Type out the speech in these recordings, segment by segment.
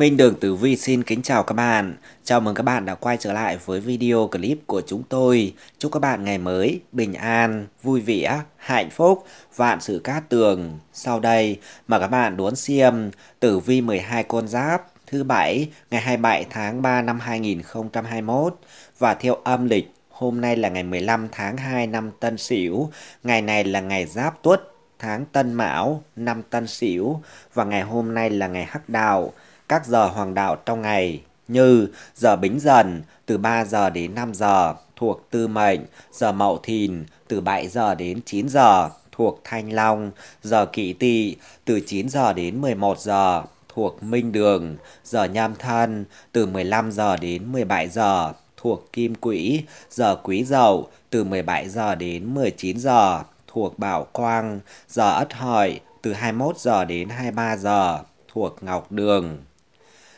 Minh Đường Tử Vi xin kính chào các bạn. Chào mừng các bạn đã quay trở lại với video clip của chúng tôi. Chúc các bạn ngày mới bình an, vui vẻ, hạnh phúc, vạn sự cát tường. Sau đây mà các bạn đón xem Tử Vi 12 con giáp thứ bảy ngày 27 tháng 3 năm 2021 và theo âm lịch hôm nay là ngày 15 tháng 2 năm Tân Sửu, ngày này là ngày Giáp Tuất tháng Tân Mão năm Tân Sửu và ngày hôm nay là ngày Hắc Đào các giờ hoàng đạo trong ngày như giờ bính dần từ 3 giờ đến 5 giờ thuộc tư mệnh, giờ mậu thìn từ 7 giờ đến 9 giờ thuộc thanh long, giờ kỷ tỵ từ 9 giờ đến 11 giờ thuộc minh đường, giờ nhâm thân từ 15 giờ đến 17 giờ thuộc kim quỹ, giờ quý dậu từ 17 giờ đến 19 giờ thuộc bảo quang, giờ ất hợi từ 21 giờ đến 23 giờ thuộc ngọc đường.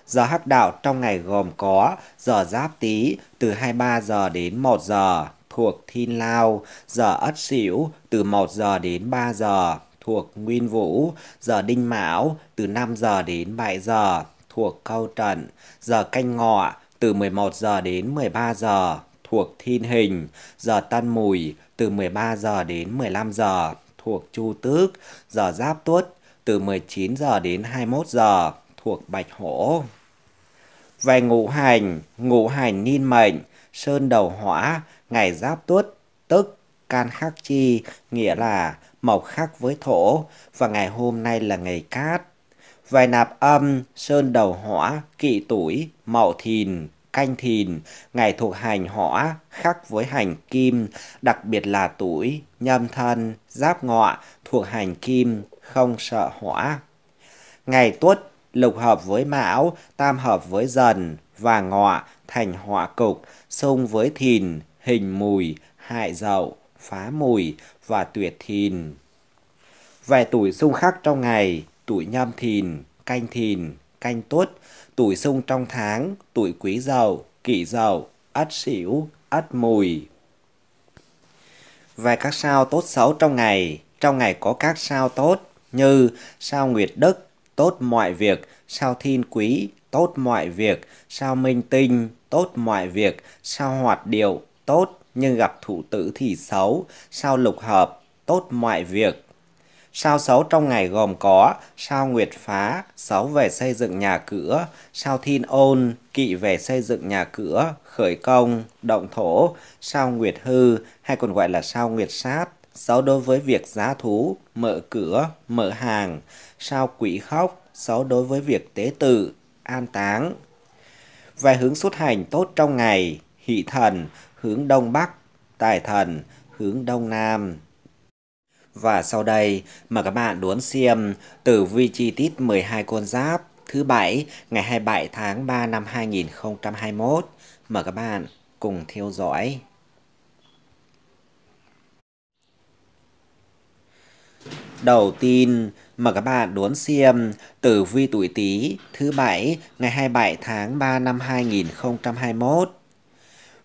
Giờ hắc đạo trong ngày gồm có giờ giáp tý từ 23 giờ đến 1 giờ thuộc Thiên Lao, giờ Ất Sửu từ 1 giờ đến 3 giờ thuộc Nguyên Vũ, giờ Đinh Mão từ 5 giờ đến 7 giờ thuộc Câu Trận, giờ Canh Ngọ từ 11 giờ đến 13 giờ thuộc Thiên Hình, giờ Tân Mùi từ 13 giờ đến 15 giờ thuộc Chu Tước, giờ Giáp Tuất từ 19 giờ đến 21 giờ thuộc bạch hổ. Về ngũ hành, ngũ hành niên mệnh, sơn đầu hỏa, ngày giáp tuất, tức can khắc chi, nghĩa là mộc khắc với thổ, và ngày hôm nay là ngày cát. Về nạp âm, sơn đầu hỏa, kỵ tuổi, mậu thìn, canh thìn, ngày thuộc hành hỏa, khắc với hành kim, đặc biệt là tuổi, nhâm thân, giáp ngọ, thuộc hành kim, không sợ hỏa. Ngày tuất lục hợp với mão, tam hợp với dần, và ngọ thành họa cục, xung với thìn, hình mùi, hại dậu, phá mùi và tuyệt thìn. Về tuổi xung khắc trong ngày, tuổi nhâm thìn, canh thìn, canh tuất, tuổi xung trong tháng, tuổi quý dậu, kỷ dậu, ất sửu, ất mùi. Về các sao tốt xấu trong ngày, trong ngày có các sao tốt như sao Nguyệt Đức, tốt mọi việc, sao thiên quý, tốt mọi việc, sao minh tinh, tốt mọi việc, sao hoạt điệu, tốt, nhưng gặp thủ tử thì xấu, sao lục hợp, tốt mọi việc. Sao xấu trong ngày gồm có sao nguyệt phá, xấu về xây dựng nhà cửa, sao thiên ôn, kỵ về xây dựng nhà cửa, khởi công, động thổ, sao nguyệt hư hay còn gọi là sao nguyệt sát, xấu đối với việc giá thú, mở cửa, mở hàng, sao quỷ khóc, xấu đối với việc tế tự, an táng. Về hướng xuất hành tốt trong ngày, hỷ thần, hướng đông bắc, tài thần, hướng đông nam. Và sau đây, mời các bạn đón xem tử vi chi tiết 12 con giáp thứ bảy ngày 27 tháng 3 năm 2021. Mời các bạn cùng theo dõi. Đầu tiên, mà các bạn đón xem tử vi tuổi Tý thứ bảy ngày 27 tháng 3 năm 2021.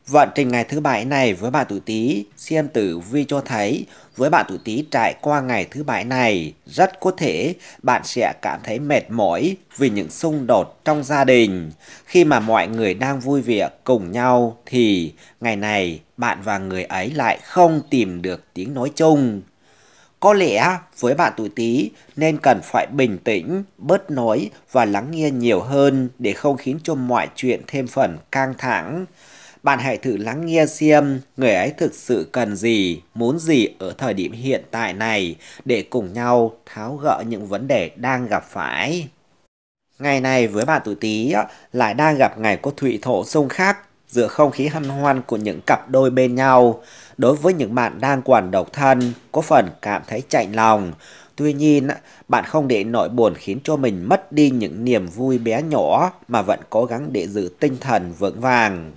Vận trình ngày thứ bảy này với bạn tuổi Tý, xem tử vi cho thấy với bạn tuổi Tý trải qua ngày thứ bảy này, rất có thể bạn sẽ cảm thấy mệt mỏi vì những xung đột trong gia đình. Khi mà mọi người đang vui vẻ cùng nhau thì ngày này bạn và người ấy lại không tìm được tiếng nói chung. Có lẽ với bạn tuổi Tý nên cần phải bình tĩnh, bớt nói và lắng nghe nhiều hơn để không khiến cho mọi chuyện thêm phần căng thẳng. Bạn hãy thử lắng nghe xem người ấy thực sự cần gì, muốn gì ở thời điểm hiện tại này để cùng nhau tháo gỡ những vấn đề đang gặp phải. Ngày này với bạn tuổi Tý lại đang gặp ngày có thủy thổ xung khắc giữa không khí hân hoan của những cặp đôi bên nhau. Đối với những bạn đang quản độc thân, có phần cảm thấy chạy lòng. Tuy nhiên, bạn không để nỗi buồn khiến cho mình mất đi những niềm vui bé nhỏ mà vẫn cố gắng để giữ tinh thần vững vàng.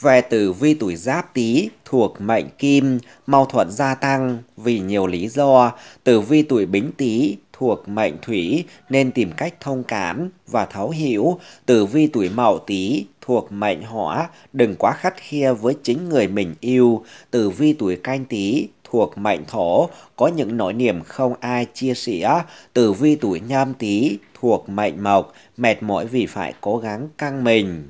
Về tử vi tuổi giáp tý thuộc mệnh kim, mâu thuẫn gia tăng vì nhiều lý do. Tử vi tuổi bính tý thuộc mệnh thủy nên tìm cách thông cảm và thấu hiểu. Tử vi tuổi mậu tý thuộc mệnh hỏa, đừng quá khắt khe với chính người mình yêu. Tử vi tuổi canh tí thuộc mệnh thổ, có những nỗi niềm không ai chia sẻ. Tử vi tuổi nhâm tí thuộc mệnh mộc, mệt mỏi vì phải cố gắng căng mình.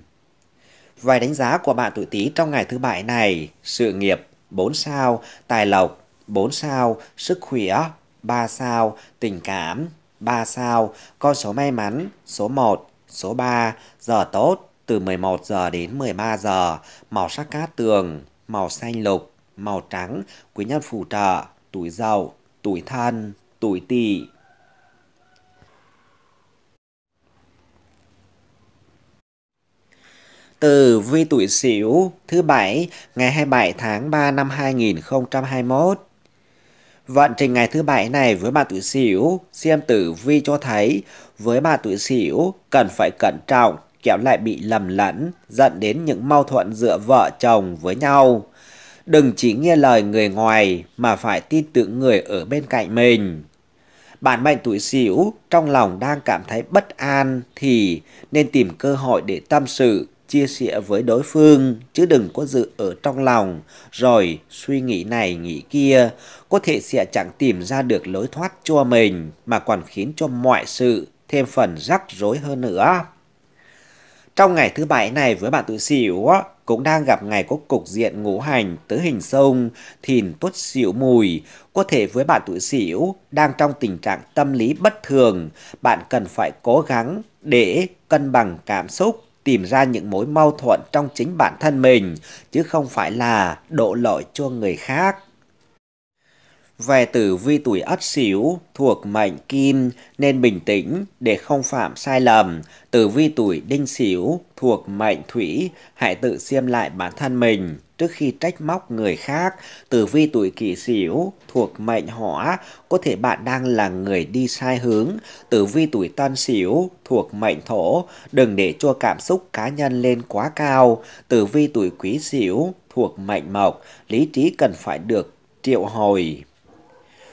Vài đánh giá của bạn tuổi tí trong ngày thứ bảy này, sự nghiệp 4 sao, tài lộc 4 sao, sức khỏe 3 sao, tình cảm 3 sao, con số may mắn số 1, số 3, giờ tốt từ 11 giờ đến 13 giờ, màu sắc cát tường, màu xanh lục, màu trắng, quý nhân phù trợ, tuổi dậu, tuổi thân, tuổi tỵ. Từ vi tuổi Sửu thứ bảy ngày 27 tháng 3 năm 2021. Vận trình ngày thứ bảy này với bạn tuổi Sửu, xem tử vi cho thấy với bạn tuổi Sửu cần phải cẩn trọng kéo lại bị lầm lẫn, dẫn đến những mâu thuẫn giữa vợ chồng với nhau. Đừng chỉ nghe lời người ngoài mà phải tin tưởng người ở bên cạnh mình. Bạn mệnh tuổi Sửu trong lòng đang cảm thấy bất an thì nên tìm cơ hội để tâm sự, chia sẻ với đối phương chứ đừng có dự ở trong lòng rồi suy nghĩ này nghĩ kia có thể sẽ chẳng tìm ra được lối thoát cho mình mà còn khiến cho mọi sự thêm phần rắc rối hơn nữa. Trong ngày thứ bảy này với bạn tuổi sửu cũng đang gặp ngày có cục diện ngũ hành tứ hình sông thìn tuất sửu mùi có thể với bạn tuổi sửu đang trong tình trạng tâm lý bất thường bạn cần phải cố gắng để cân bằng cảm xúc tìm ra những mối mâu thuẫn trong chính bản thân mình chứ không phải là đổ lỗi cho người khác về tử vi tuổi ất sửu thuộc mệnh kim nên bình tĩnh để không phạm sai lầm. Tử vi tuổi đinh sửu thuộc mệnh thủy hãy tự xem lại bản thân mình trước khi trách móc người khác. Tử vi tuổi kỷ sửu thuộc mệnh hỏa có thể bạn đang là người đi sai hướng. Tử vi tuổi tân sửu thuộc mệnh thổ đừng để cho cảm xúc cá nhân lên quá cao. Tử vi tuổi quý sửu thuộc mệnh mộc lý trí cần phải được triệu hồi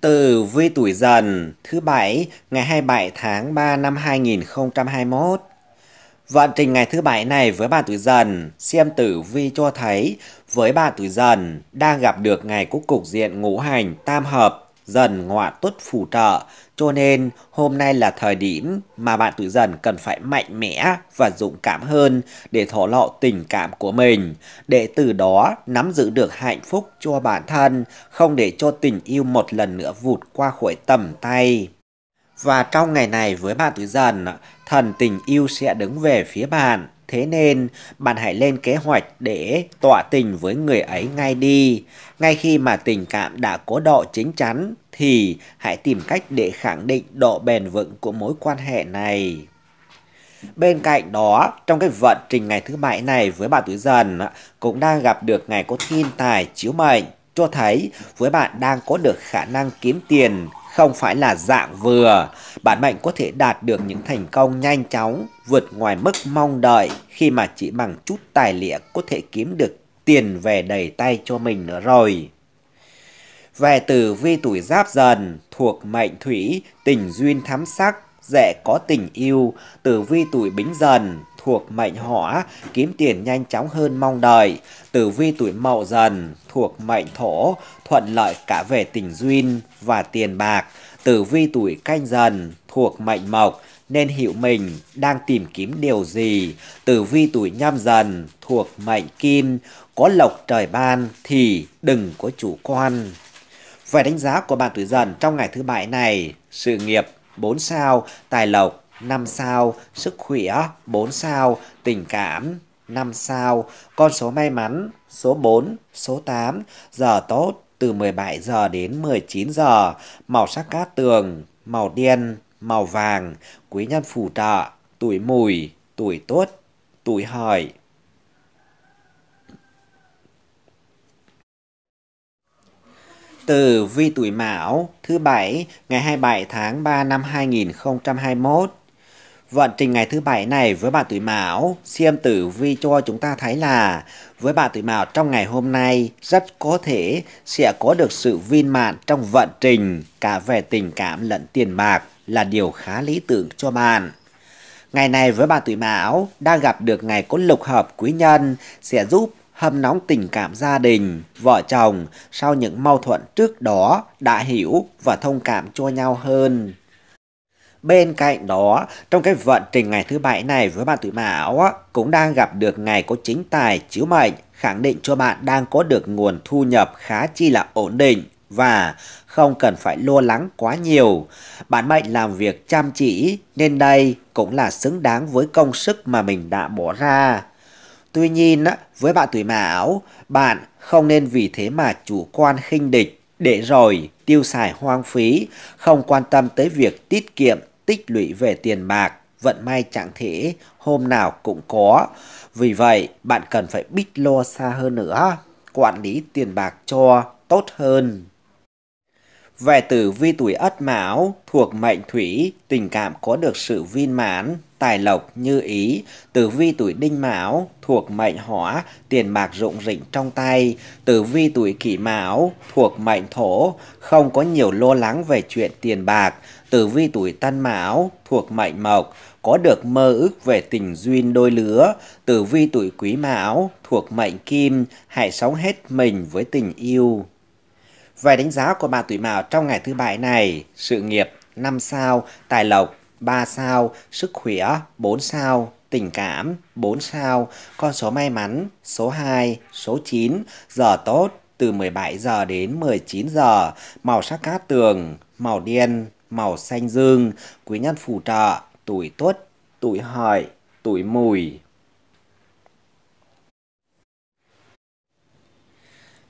Từ vi tuổi dần thứ bảy ngày 27 tháng 3 năm 2021. Vận trình ngày thứ bảy này với bạn tuổi dần, xem tử vi cho thấy với bạn tuổi dần đang gặp được ngày cuối cục diện ngũ hành tam hợp dần ngọa tốt phù trợ, cho nên hôm nay là thời điểm mà bạn tuổi dần cần phải mạnh mẽ và dũng cảm hơn để thổ lộ tình cảm của mình, để từ đó nắm giữ được hạnh phúc cho bản thân, không để cho tình yêu một lần nữa vụt qua khỏi tầm tay. Và trong ngày này với bạn tuổi dần, thần tình yêu sẽ đứng về phía bạn Thế nên, bạn hãy lên kế hoạch để tọa tình với người ấy ngay đi. Ngay khi mà tình cảm đã có độ chính chắn, thì hãy tìm cách để khẳng định độ bền vững của mối quan hệ này. Bên cạnh đó, trong cái vận trình ngày thứ bảy này với bạn tuổi dần cũng đang gặp được ngày có thiên tài chiếu mệnh cho thấy với bạn đang có được khả năng kiếm tiền không phải là dạng vừa. bạn mệnh có thể đạt được những thành công nhanh chóng, vượt ngoài mức mong đợi khi mà chỉ bằng chút tài liệu có thể kiếm được tiền về đầy tay cho mình nữa rồi. Về tử vi tuổi giáp dần, thuộc mệnh thủy, tình duyên thám sắc, dễ có tình yêu, tử vi tuổi bính dần, thuộc mệnh hỏa, kiếm tiền nhanh chóng hơn mong đợi. Tử vi tuổi mậu dần, thuộc mệnh thổ, thuận lợi cả về tình duyên và tiền bạc. Tử vi tuổi canh dần, thuộc mệnh mộc, nên hiểu mình đang tìm kiếm điều gì. Tử vi tuổi nhâm dần, thuộc mệnh kim, có lộc trời ban thì đừng có chủ quan. Về đánh giá của bạn tuổi dần trong ngày thứ bảy này, sự nghiệp 4 sao, tài lộc 5 sao, sức khỏe 4 sao, tình cảm 5 sao, con số may mắn số 4, số 8, giờ tốt từ 17 giờ đến 19 giờ, màu sắc cát tường, màu đen, màu vàng, quý nhân phù trợ, tuổi mùi, tuổi tốt, tuổi hợi. từ vi tuổi Mão thứ bảy ngày 27 tháng 3 năm 2021 Vận trình ngày thứ bảy này với bạn tuổi Mão, xem Tử Vi cho chúng ta thấy là với bạn tuổi Mão trong ngày hôm nay rất có thể sẽ có được sự viên mãn trong vận trình cả về tình cảm lẫn tiền bạc là điều khá lý tưởng cho bạn. Ngày này với bạn tuổi Mão đang gặp được ngày có lục hợp quý nhân sẽ giúp hâm nóng tình cảm gia đình, vợ chồng sau những mâu thuẫn trước đó đã hiểu và thông cảm cho nhau hơn. Bên cạnh đó, trong cái vận trình ngày thứ bảy này với bạn tuổi mão cũng đang gặp được ngày có chính tài chiếu mệnh, khẳng định cho bạn đang có được nguồn thu nhập khá chi là ổn định và không cần phải lo lắng quá nhiều. Bạn mệnh làm việc chăm chỉ nên đây cũng là xứng đáng với công sức mà mình đã bỏ ra. Tuy nhiên, với bạn tuổi mão, bạn không nên vì thế mà chủ quan khinh địch để rồi tiêu xài hoang phí, không quan tâm tới việc tiết kiệm, tích lũy về tiền bạc, vận may chẳng thể, hôm nào cũng có. Vì vậy, bạn cần phải bích lô xa hơn nữa, quản lý tiền bạc cho tốt hơn. Về tử vi tuổi Ất Mão, thuộc mệnh Thủy, tình cảm có được sự viên mãn, tài lộc như ý, tử vi tuổi đinh mão thuộc mệnh hỏa, tiền bạc rụng rỉnh trong tay, tử vi tuổi kỷ mão thuộc mệnh thổ, không có nhiều lo lắng về chuyện tiền bạc, tử vi tuổi tân mão thuộc mệnh mộc, có được mơ ước về tình duyên đôi lứa, tử vi tuổi quý mão thuộc mệnh kim, hãy sống hết mình với tình yêu. Vài đánh giá của bà tuổi mão trong ngày thứ bảy này, sự nghiệp 5 sao, tài lộc 3 sao, sức khỏe 4 sao, tình cảm 4 sao, con số may mắn số 2, số 9, giờ tốt từ 17 giờ đến 19 giờ, màu sắc cát tường, màu đen, màu xanh dương, quý nhân phù trợ, tuổi tuất, tuổi hợi, tuổi mùi.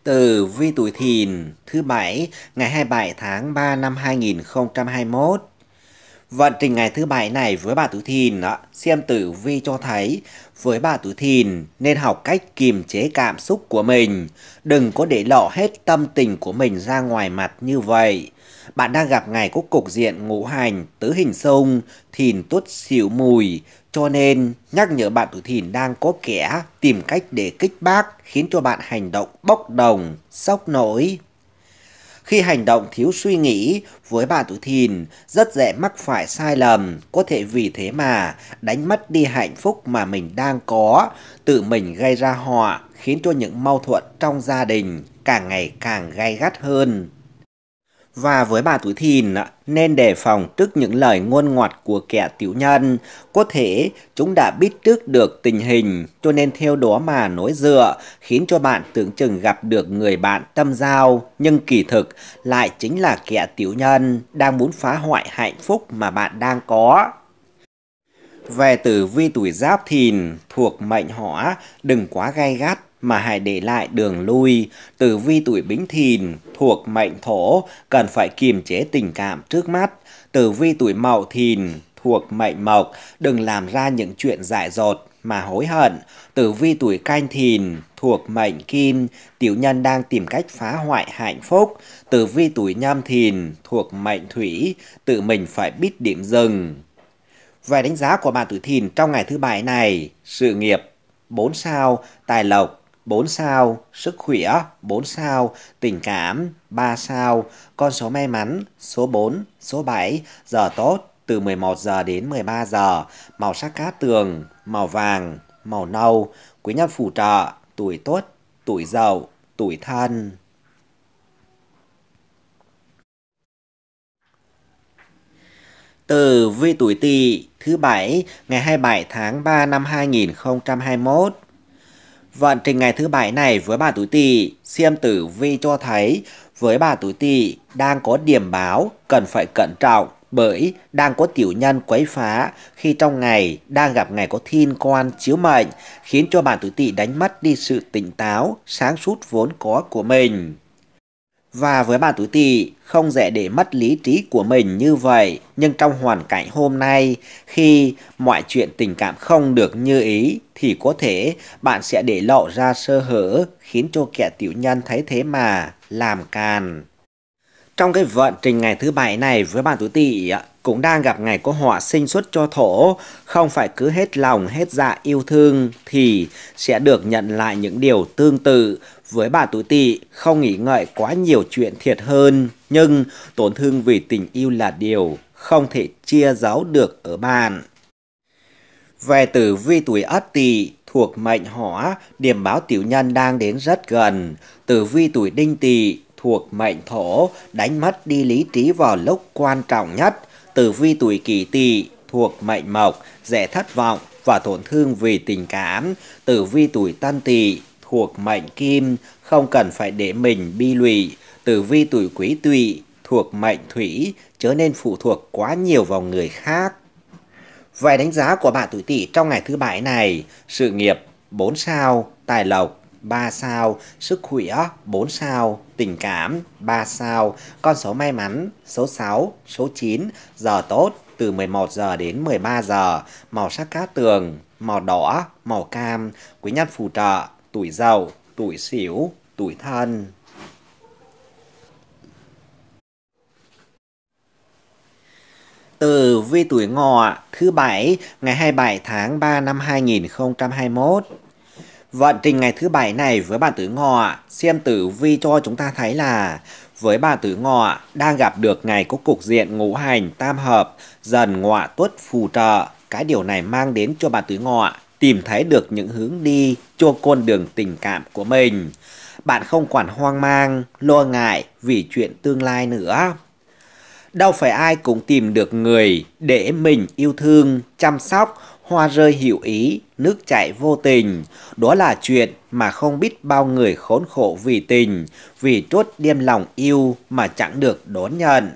Từ vi tuổi thìn thứ bảy ngày 27 tháng 3 năm 2021 Vận trình ngày thứ bảy này với bà tuổi Thìn, xem tử vi cho thấy với bà tuổi Thìn nên học cách kiềm chế cảm xúc của mình, đừng có để lộ hết tâm tình của mình ra ngoài mặt như vậy. Bạn đang gặp ngày có cục diện ngũ hành, tứ hình xung, thìn tuất xỉu mùi, cho nên nhắc nhở bạn tuổi thìn đang có kẻ tìm cách để kích bác khiến cho bạn hành động bốc đồng, sốc nổi khi hành động thiếu suy nghĩ với bạn tuổi thìn rất dễ mắc phải sai lầm, có thể vì thế mà đánh mất đi hạnh phúc mà mình đang có, tự mình gây ra họa khiến cho những mâu thuẫn trong gia đình càng ngày càng gay gắt hơn. Và với bà tuổi thìn, nên đề phòng trước những lời ngôn ngọt của kẻ tiểu nhân. Có thể chúng đã biết trước được tình hình, cho nên theo đó mà nối dựa, khiến cho bạn tưởng chừng gặp được người bạn tâm giao, nhưng kỳ thực lại chính là kẻ tiểu nhân đang muốn phá hoại hạnh phúc mà bạn đang có. Về tử vi tuổi giáp thìn thuộc mệnh hỏa, đừng quá gay gắt mà hãy để lại đường lui, tử vi tuổi bính thìn thuộc mệnh thổ cần phải kiềm chế tình cảm trước mắt, tử vi tuổi mậu thìn thuộc mệnh mộc đừng làm ra những chuyện dại dột mà hối hận, tử vi tuổi canh thìn thuộc mệnh kim, tiểu nhân đang tìm cách phá hoại hạnh phúc, tử vi tuổi nhâm thìn thuộc mệnh thủy, tự mình phải biết điểm dừng. Về đánh giá của bạn tuổi thìn trong ngày thứ bảy này, sự nghiệp 4 sao, tài lộc 4 sao, sức khỏe 4 sao, tình cảm 3 sao, con số may mắn số 4, số 7, giờ tốt từ 11 giờ đến 13 giờ, màu sắc cá tường, màu vàng, màu nâu, quý nhân phù trợ, tuổi tốt, tuổi giàu, tuổi thân. Từ vi tuổi tỵ thứ bảy ngày 27 tháng 3 năm 2021 Vận vâng, trình ngày thứ bảy này với bà tuổi tỵ, xem tử vi cho thấy với bà tuổi tỵ đang có điểm báo cần phải cẩn trọng bởi đang có tiểu nhân quấy phá khi trong ngày đang gặp ngày có thiên quan chiếu mệnh khiến cho bà tuổi tỵ đánh mất đi sự tỉnh táo, sáng suốt vốn có của mình. Và với bà tuổi tỵ không dễ để mất lý trí của mình như vậy, nhưng trong hoàn cảnh hôm nay, khi mọi chuyện tình cảm không được như ý, thì có thể bạn sẽ để lộ ra sơ hở, khiến cho kẻ tiểu nhân thấy thế mà làm càn. Trong cái vận trình ngày thứ bảy này với bạn tuổi tỵ cũng đang gặp ngày có họa sinh xuất cho thổ, không phải cứ hết lòng hết dạ yêu thương thì sẽ được nhận lại những điều tương tự, với bà tuổi tỵ không nghĩ ngợi quá nhiều chuyện thiệt hơn, nhưng tổn thương vì tình yêu là điều không thể chia giấu được ở bạn. Về tử vi tuổi ất tỵ thuộc mệnh hỏa, điểm báo tiểu nhân đang đến rất gần. Tử vi tuổi đinh tỵ thuộc mệnh thổ, đánh mất đi lý trí vào lúc quan trọng nhất. Tử vi tuổi kỷ tỵ thuộc mệnh mộc, dễ thất vọng và tổn thương vì tình cảm. Tử vi tuổi tân tỵ thuộc mệnh kim, không cần phải để mình bi lụy, tử vi tuổi quý tụy, thuộc mệnh thủy, chớ nên phụ thuộc quá nhiều vào người khác. Vài đánh giá của bạn tuổi tỵ trong ngày thứ bảy này, sự nghiệp 4 sao, tài lộc 3 sao, sức khỏe 4 sao, tình cảm 3 sao, con số may mắn số 6, số 9, giờ tốt từ 11 giờ đến 13 giờ, màu sắc cá tường, màu đỏ, màu cam, quý nhân phù trợ tuổi giàu, tuổi xỉu, tuổi thân. Từ vi tuổi ngọ thứ bảy ngày 27 tháng 3 năm 2021. Vận trình ngày thứ bảy này với bạn tử ngọ xem tử vi cho chúng ta thấy là với bà tử ngọ đang gặp được ngày có cục diện ngũ hành tam hợp dần ngọ tuất phù trợ cái điều này mang đến cho bà tử ngọ tìm thấy được những hướng đi cho con đường tình cảm của mình. Bạn không quản hoang mang, lo ngại vì chuyện tương lai nữa. Đâu phải ai cũng tìm được người để mình yêu thương, chăm sóc, hoa rơi hiểu ý, nước chảy vô tình. Đó là chuyện mà không biết bao người khốn khổ vì tình, vì trốt đêm lòng yêu mà chẳng được đón nhận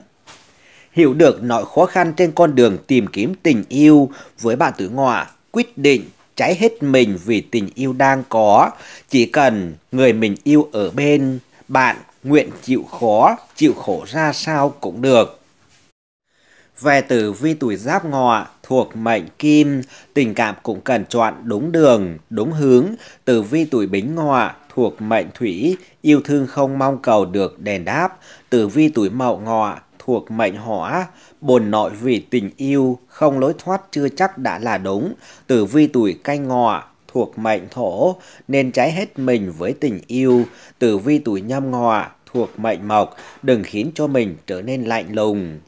hiểu được nỗi khó khăn trên con đường tìm kiếm tình yêu với bạn tử ngọa quyết định cháy hết mình vì tình yêu đang có. Chỉ cần người mình yêu ở bên, bạn nguyện chịu khó, chịu khổ ra sao cũng được. Về tử vi tuổi giáp ngọ thuộc mệnh kim, tình cảm cũng cần chọn đúng đường, đúng hướng. Tử vi tuổi bính ngọ thuộc mệnh thủy, yêu thương không mong cầu được đền đáp. Tử vi tuổi mậu ngọ thuộc mệnh hỏa, bồn nội vì tình yêu, không lối thoát chưa chắc đã là đúng, tử vi tuổi canh ngọ, thuộc mệnh thổ, nên cháy hết mình với tình yêu, tử vi tuổi nhâm ngọ, thuộc mệnh mộc, đừng khiến cho mình trở nên lạnh lùng.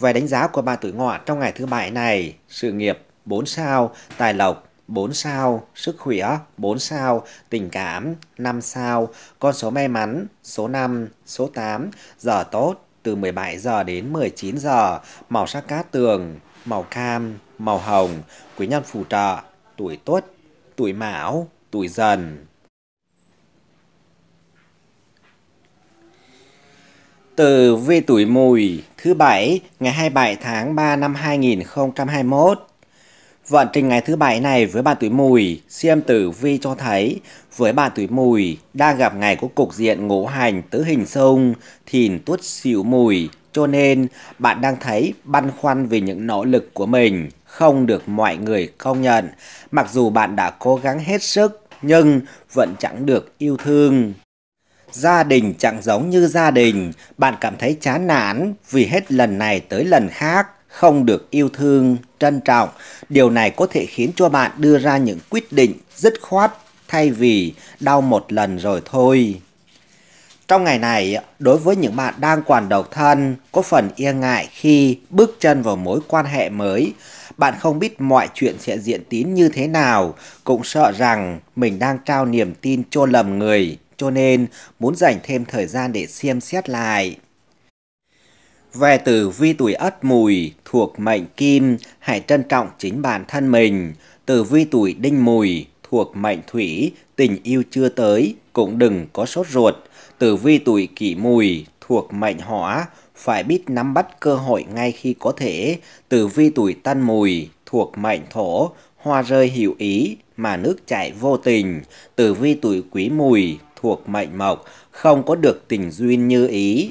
Về đánh giá của ba tuổi ngọ trong ngày thứ bảy này, sự nghiệp 4 sao, tài lộc 4 sao, sức khỏe 4 sao, tình cảm 5 sao, con số may mắn số 5, số 8, giờ tốt từ 17 giờ đến 19 giờ, màu sắc cát tường, màu cam, màu hồng, quý nhân phù trợ, tuổi tuất, tuổi mão, tuổi dần. Từ vi tuổi mùi thứ bảy ngày 27 tháng 3 năm 2021 Vận trình ngày thứ bảy này với bà tuổi mùi, xem tử vi cho thấy với bà tuổi mùi đang gặp ngày có cục diện ngũ hành tứ hình sông, thìn tuất xỉu mùi, cho nên bạn đang thấy băn khoăn về những nỗ lực của mình không được mọi người công nhận, mặc dù bạn đã cố gắng hết sức nhưng vẫn chẳng được yêu thương. Gia đình chẳng giống như gia đình, bạn cảm thấy chán nản vì hết lần này tới lần khác không được yêu thương, trân trọng. Điều này có thể khiến cho bạn đưa ra những quyết định dứt khoát thay vì đau một lần rồi thôi. Trong ngày này, đối với những bạn đang còn độc thân, có phần e ngại khi bước chân vào mối quan hệ mới, bạn không biết mọi chuyện sẽ diễn tiến như thế nào, cũng sợ rằng mình đang trao niềm tin cho lầm người, cho nên muốn dành thêm thời gian để xem xét lại. Về tử vi tuổi ất mùi thuộc mệnh kim, hãy trân trọng chính bản thân mình. Tử vi tuổi đinh mùi thuộc mệnh thủy, tình yêu chưa tới, cũng đừng có sốt ruột. Tử vi tuổi kỷ mùi thuộc mệnh hỏa, phải biết nắm bắt cơ hội ngay khi có thể. Tử vi tuổi tân mùi thuộc mệnh thổ, hoa rơi hiểu ý mà nước chảy vô tình. Tử vi tuổi quý mùi thuộc mệnh mộc, không có được tình duyên như ý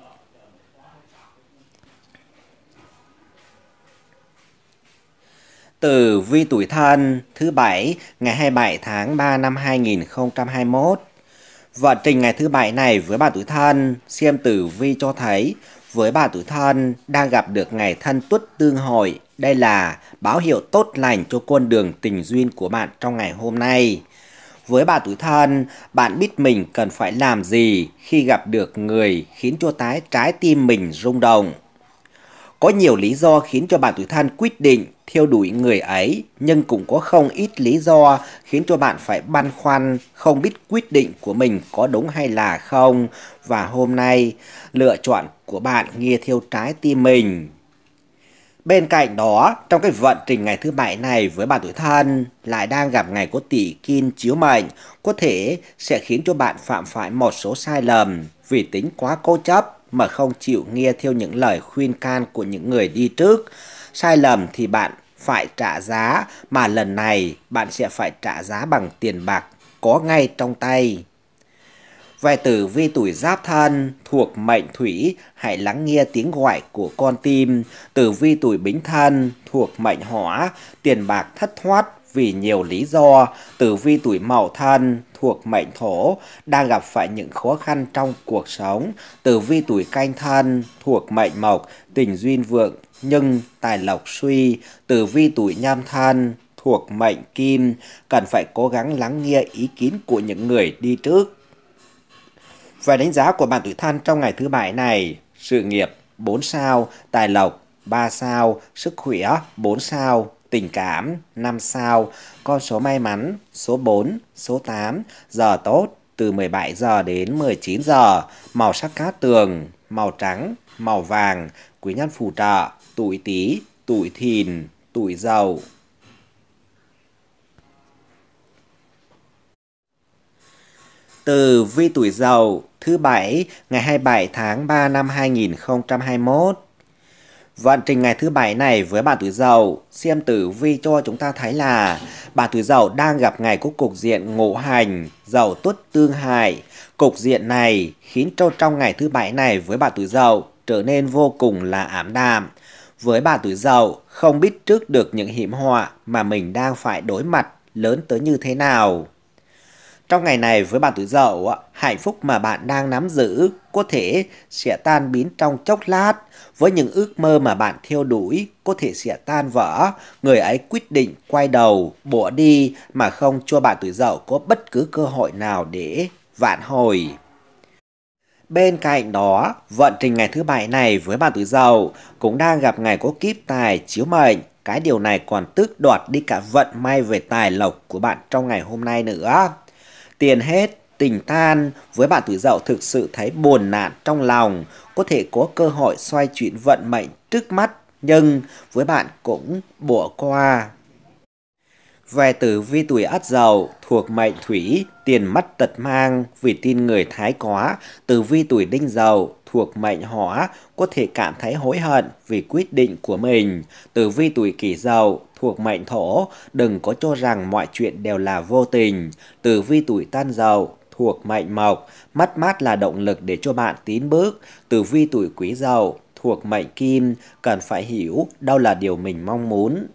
Tử vi tuổi thân thứ bảy ngày 27 tháng 3 năm 2021. Vận trình ngày thứ bảy này với bà tuổi thân, xem tử vi cho thấy với bà tuổi thân đang gặp được ngày thân tuất tương hội. Đây là báo hiệu tốt lành cho con đường tình duyên của bạn trong ngày hôm nay. Với bà tuổi thân, bạn biết mình cần phải làm gì khi gặp được người khiến cho tái trái tim mình rung động. Có nhiều lý do khiến cho bà tuổi thân quyết định theo đuổi người ấy nhưng cũng có không ít lý do khiến cho bạn phải băn khoăn, không biết quyết định của mình có đúng hay là không. Và hôm nay, lựa chọn của bạn nghe theo trái tim mình. Bên cạnh đó, trong cái vận trình ngày thứ bảy này với bạn tuổi thân lại đang gặp ngày có tỷ kim chiếu mệnh, có thể sẽ khiến cho bạn phạm phải một số sai lầm vì tính quá cố chấp mà không chịu nghe theo những lời khuyên can của những người đi trước. Sai lầm thì bạn phải trả giá mà lần này bạn sẽ phải trả giá bằng tiền bạc có ngay trong tay. Về tử vi tuổi giáp thân thuộc mệnh thủy, hãy lắng nghe tiếng gọi của con tim. Tử vi tuổi bính thân thuộc mệnh hỏa, tiền bạc thất thoát vì nhiều lý do. Tử vi tuổi mậu thân thuộc mệnh thổ đang gặp phải những khó khăn trong cuộc sống. Tử vi tuổi canh thân thuộc mệnh mộc, tình duyên vượng, nhưng tài lộc suy, tử vi tuổi nham than, thuộc mệnh kim, cần phải cố gắng lắng nghe ý kiến của những người đi trước. Về đánh giá của bạn tuổi than trong ngày thứ bảy này, sự nghiệp 4 sao, tài lộc 3 sao, sức khỏe 4 sao, tình cảm 5 sao, con số may mắn số 4, số 8, giờ tốt từ 17 giờ đến 19 giờ, màu sắc cát tường, màu trắng, màu vàng, quý nhân phù trợ tuổi tý, tuổi thìn, tuổi dậu. Từ vi tuổi dậu thứ bảy ngày 27 tháng 3 năm 2021. Vận trình ngày thứ bảy này với bạn tuổi dậu xem tử vi cho chúng ta thấy là bạn tuổi dậu đang gặp ngày của cục diện ngộ hành, dậu tuất tương hại. Cục diện này khiến cho trong ngày thứ bảy này với bạn tuổi dậu trở nên vô cùng là ảm đạm. Với bà tuổi dậu không biết trước được những hiểm họa mà mình đang phải đối mặt lớn tới như thế nào. Trong ngày này với bà tuổi dậu, hạnh phúc mà bạn đang nắm giữ có thể sẽ tan biến trong chốc lát. Với những ước mơ mà bạn theo đuổi có thể sẽ tan vỡ. Người ấy quyết định quay đầu, bỏ đi mà không cho bà tuổi dậu có bất cứ cơ hội nào để vạn hồi. Bên cạnh đó, vận trình ngày thứ bảy này với bạn tuổi dậu cũng đang gặp ngày có kíp tài chiếu mệnh. Cái điều này còn tức đoạt đi cả vận may về tài lộc của bạn trong ngày hôm nay nữa. Tiền hết, tình tan với bạn tuổi dậu thực sự thấy buồn nạn trong lòng, có thể có cơ hội xoay chuyển vận mệnh trước mắt nhưng với bạn cũng bỏ qua về tử vi tuổi ất dậu thuộc mệnh thủy, tiền mất tật mang vì tin người thái quá, tử vi tuổi đinh dậu thuộc mệnh hỏa có thể cảm thấy hối hận vì quyết định của mình. Tử vi tuổi kỷ dậu thuộc mệnh thổ, đừng có cho rằng mọi chuyện đều là vô tình. Tử vi tuổi tân dậu thuộc mệnh mộc, mất mát là động lực để cho bạn tiến bước. Tử vi tuổi quý dậu thuộc mệnh kim, cần phải hiểu đâu là điều mình mong muốn.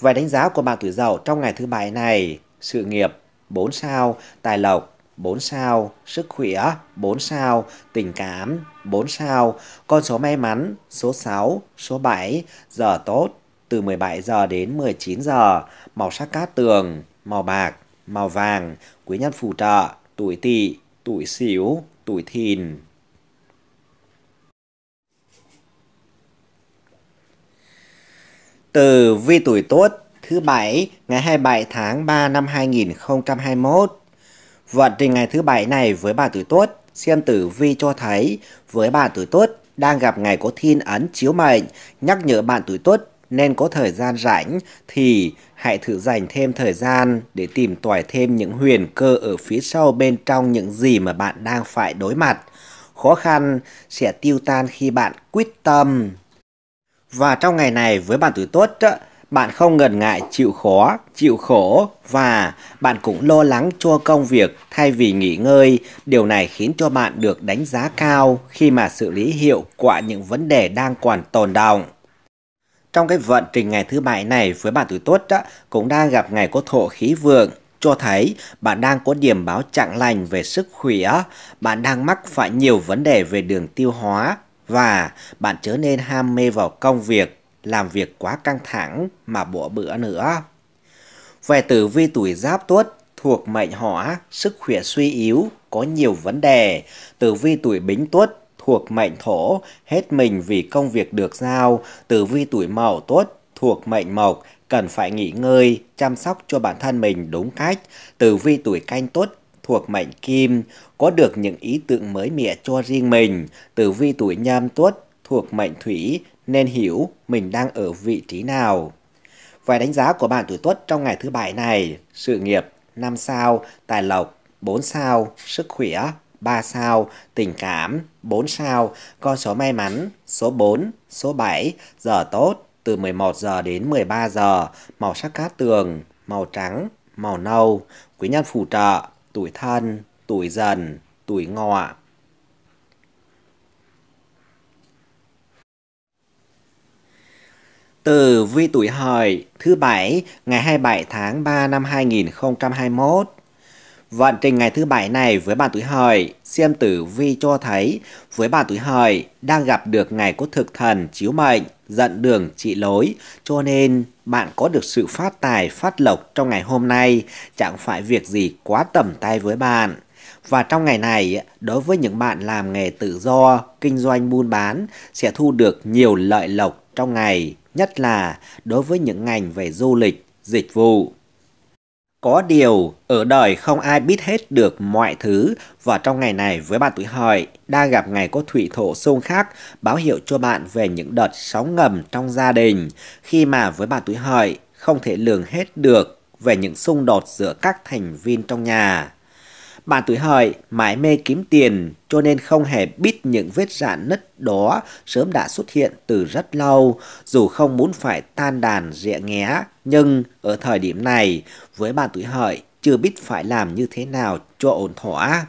Vài đánh giá của bạn tuổi Dậu trong ngày thứ bảy này, sự nghiệp 4 sao, tài lộc 4 sao, sức khỏe 4 sao, tình cảm 4 sao, con số may mắn số 6, số 7, giờ tốt từ 17 giờ đến 19 giờ, màu sắc cát tường, màu bạc, màu vàng, quý nhân phù trợ, tuổi tỵ, tuổi sửu, tuổi thìn. Từ vi tuổi tốt thứ Bảy ngày 27 tháng 3 năm 2021. Vận trình ngày thứ Bảy này với bà tuổi tốt, xem tử vi cho thấy với bà tuổi tốt đang gặp ngày có thiên ấn chiếu mệnh, nhắc nhở bạn tuổi tốt nên có thời gian rảnh thì hãy thử dành thêm thời gian để tìm tỏi thêm những huyền cơ ở phía sau bên trong những gì mà bạn đang phải đối mặt. Khó khăn sẽ tiêu tan khi bạn quyết tâm. Và trong ngày này với bạn tuổi Tuất, bạn không ngần ngại chịu khó, chịu khổ và bạn cũng lo lắng cho công việc thay vì nghỉ ngơi. Điều này khiến cho bạn được đánh giá cao khi mà xử lý hiệu quả những vấn đề đang còn tồn động. Trong cái vận trình ngày thứ bảy này với bạn tuổi Tuất cũng đang gặp ngày có thổ khí vượng cho thấy bạn đang có điểm báo chẳng lành về sức khỏe, bạn đang mắc phải nhiều vấn đề về đường tiêu hóa, và bạn chớ nên ham mê vào công việc, làm việc quá căng thẳng mà bỏ bữa nữa. Về tử vi tuổi giáp tuất thuộc mệnh hỏa, sức khỏe suy yếu, có nhiều vấn đề. Tử vi tuổi bính tuất thuộc mệnh thổ, hết mình vì công việc được giao. Tử vi tuổi mậu tuất thuộc mệnh mộc, cần phải nghỉ ngơi, chăm sóc cho bản thân mình đúng cách. Tử vi tuổi canh tuất thuộc mệnh kim có được những ý tưởng mới mẻ cho riêng mình. Tử vi tuổi nhâm tuất thuộc mệnh thủy nên hiểu mình đang ở vị trí nào. Vài đánh giá của bạn tuổi tuất trong ngày thứ bảy này, sự nghiệp 5 sao, tài lộc 4 sao, sức khỏe 3 sao, tình cảm 4 sao, con số may mắn số 4, số 7, giờ tốt từ 11 giờ đến 13 giờ, màu sắc cát tường, màu trắng, màu nâu, quý nhân phù trợ tuổi thân, tuổi dần, tuổi ngọ. Từ vi tuổi hợi thứ bảy ngày 27 tháng 3 năm 2021. Vận trình ngày thứ bảy này với bạn tuổi hợi, xem tử vi cho thấy với bạn tuổi hợi đang gặp được ngày có thực thần chiếu mệnh, dẫn đường trị lối, cho nên bạn có được sự phát tài, phát lộc trong ngày hôm nay chẳng phải việc gì quá tầm tay với bạn. Và trong ngày này, đối với những bạn làm nghề tự do, kinh doanh buôn bán sẽ thu được nhiều lợi lộc trong ngày, nhất là đối với những ngành về du lịch, dịch vụ. Có điều, ở đời không ai biết hết được mọi thứ và trong ngày này với bạn tuổi hợi đang gặp ngày có thủy thổ xung khắc báo hiệu cho bạn về những đợt sóng ngầm trong gia đình khi mà với bạn tuổi hợi không thể lường hết được về những xung đột giữa các thành viên trong nhà. Bạn tuổi hợi mãi mê kiếm tiền cho nên không hề biết những vết rạn nứt đó sớm đã xuất hiện từ rất lâu, dù không muốn phải tan đàn rịa nghé. Nhưng ở thời điểm này, với bạn tuổi hợi chưa biết phải làm như thế nào cho ổn thỏa.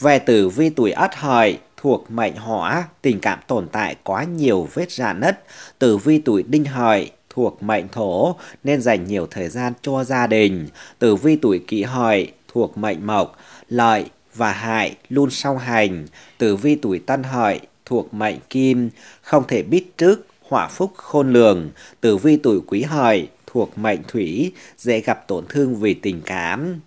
Về tử vi tuổi ất hợi thuộc mệnh hỏa, tình cảm tồn tại quá nhiều vết rạn nứt. Tử vi tuổi đinh hợi thuộc mệnh thổ nên dành nhiều thời gian cho gia đình. Tử vi tuổi kỷ hợi thuộc mệnh mộc, lợi và hại luôn song hành, tử vi tuổi tân hợi thuộc mệnh kim, không thể biết trước, hỏa phúc khôn lường, tử vi tuổi quý hợi thuộc mệnh thủy, dễ gặp tổn thương vì tình cảm.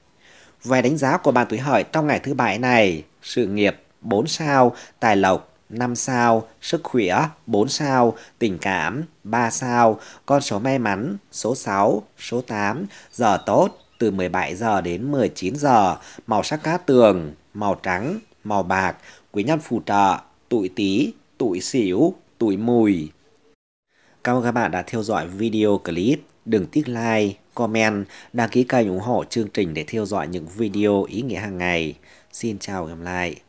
Về đánh giá của bạn tuổi hợi trong ngày thứ bảy này, sự nghiệp 4 sao, tài lộc 5 sao, sức khỏe 4 sao, tình cảm 3 sao, con số may mắn số 6, số 8, giờ tốt từ 17 giờ đến 19 giờ, màu sắc cá tường, màu trắng, màu bạc, quý nhân phù trợ, tuổi tí, tuổi xỉu, tuổi mùi. Cảm ơn các bạn đã theo dõi video clip. Đừng tiếc like, comment, đăng ký kênh ủng hộ chương trình để theo dõi những video ý nghĩa hàng ngày. Xin chào và hẹn gặp lại.